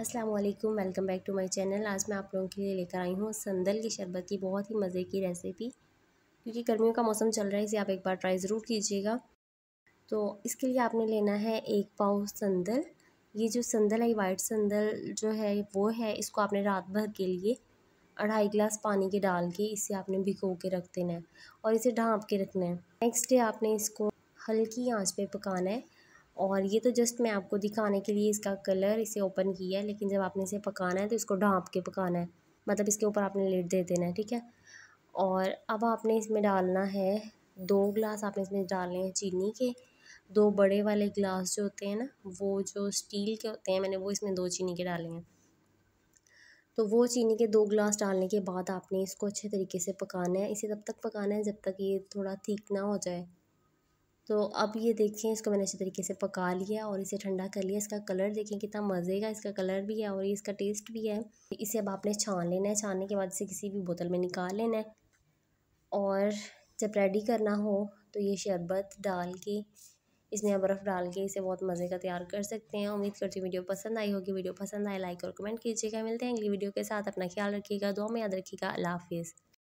अस्सलाम वालेकुम welcome back to my channel आज मैं आप लोगों के लिए लेकर आई हूँ संदल की शरबत की बहुत ही मज़े की रेसिपी क्योंकि गर्मियों का मौसम चल रहा है इसे आप एक बार ट्राई ज़रूर कीजिएगा तो इसके लिए आपने लेना है एक पाव संदल ये जो संदल है वाइट संदल जो है वो है इसको आपने रात भर के लिए अढ़ाई गिलास पानी के डाल के इसे आपने भिगो के रख देना है और इसे ढाँप के रखना है नेक्स्ट डे आपने इसको हल्की आँच पर पकाना है और ये तो जस्ट मैं आपको दिखाने के लिए इसका कलर इसे ओपन किया है लेकिन जब आपने इसे पकाना है तो इसको ढाँप के पकाना है मतलब इसके ऊपर आपने लेट दे देना है ठीक है और अब आपने इसमें डालना है दो ग्लास आपने इसमें डालने हैं चीनी के दो बड़े वाले ग्लास जो होते हैं ना वो जो स्टील के होते हैं मैंने वो इसमें दो चीनी के डाले हैं तो वो चीनी के दो ग्लास डालने के बाद आपने इसको अच्छे तरीके से पकाना है इसे तब तक पकाना है जब तक ये थोड़ा ठीक ना हो जाए तो अब ये देखिए इसको मैंने अच्छे तरीके से पका लिया और इसे ठंडा कर लिया इसका कलर देखिए कितना मज़े का इसका कलर भी है और ये इसका टेस्ट भी है इसे अब आपने छान लेना है छानने के बाद इसे किसी भी बोतल में निकाल लेना है और जब रेडी करना हो तो ये शरबत डाल के इसमें आप बर्फ़ डाल के इसे बहुत मज़े का तैयार कर सकते हैं उम्मीद करती हूँ वीडियो पसंद आई होगी वीडियो पसंद आए लाइक और कमेंट कीजिएगा मिलते हैं अगली वीडियो के साथ अपना ख्याल रखिएगा दो में याद रखिएगा अल्लाह हाफिज़